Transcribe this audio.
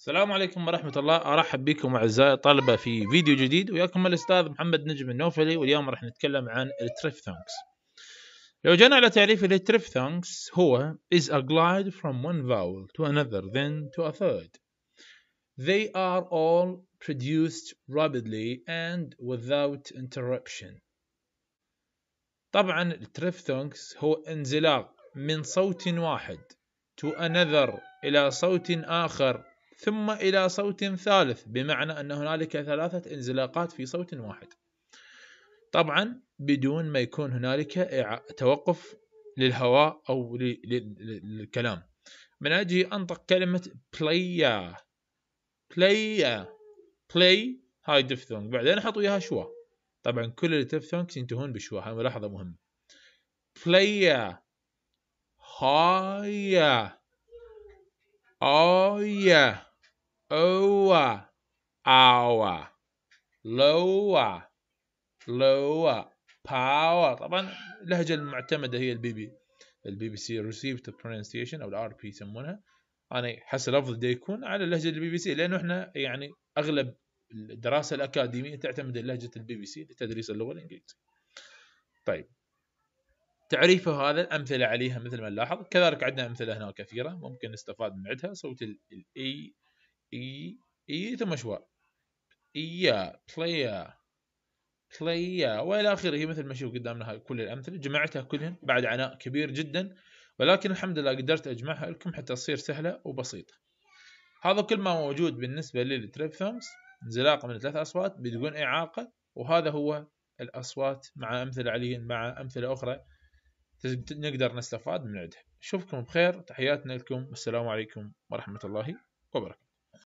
السلام عليكم ورحمة الله أرحب بكم أعزائي الطلبة في فيديو جديد وياكم الأستاذ محمد نجم النوفلي واليوم راح نتكلم عن التريف ثانكس لو جينا على تعريف التريف ثانكس هو is a glide from one vowel to another then to a third they are all produced rapidly and without interruption طبعا التريف ثانكس هو انزلاق من صوت واحد to another إلى صوت آخر ثم إلى صوت ثالث بمعنى أن هنالك ثلاثة انزلاقات في صوت واحد طبعا بدون ما يكون هنالك توقف للهواء أو للكلام من أجي أنطق كلمة بلاي بلاي بلاي هاي دفتونج بعدين أحط وياها شوا طبعا كل الدفتونجز ينتهون بشوا هاي ملاحظة مهمة بلاي هاي oia, oa, awa, لوا لوا باور طبعا اللهجه المعتمده هي البي بي البي بي سي ريسيفت برونسيشن او الار بي يسمونها انا حسب الافضل ده يكون على لهجه البي بي سي لانه احنا يعني اغلب الدراسه الاكاديميه تعتمد على لهجه البي بي سي لتدريس اللغه الانجليزيه. طيب تعريفه هذا أمثلة عليها مثل ما نلاحظ كذلك عندنا امثله هنا كثيره ممكن نستفاد من عندها صوت الاي اي اي e، e، ثم شواء ايا بلايا بلايا والى اخره مثل ما شوف قدامنا كل الامثله جمعتها كلهن بعد عناء كبير جدا ولكن الحمد لله قدرت اجمعها لكم حتى تصير سهله وبسيطه هذا كل ما موجود بالنسبه للتريب للتريبثمز انزلاق من ثلاث اصوات بدون اعاقه وهذا هو الاصوات مع امثله عليهم مع امثله اخرى نقدر نستفاد من عنده نشوفكم بخير تحياتنا لكم والسلام عليكم ورحمة الله وبركاته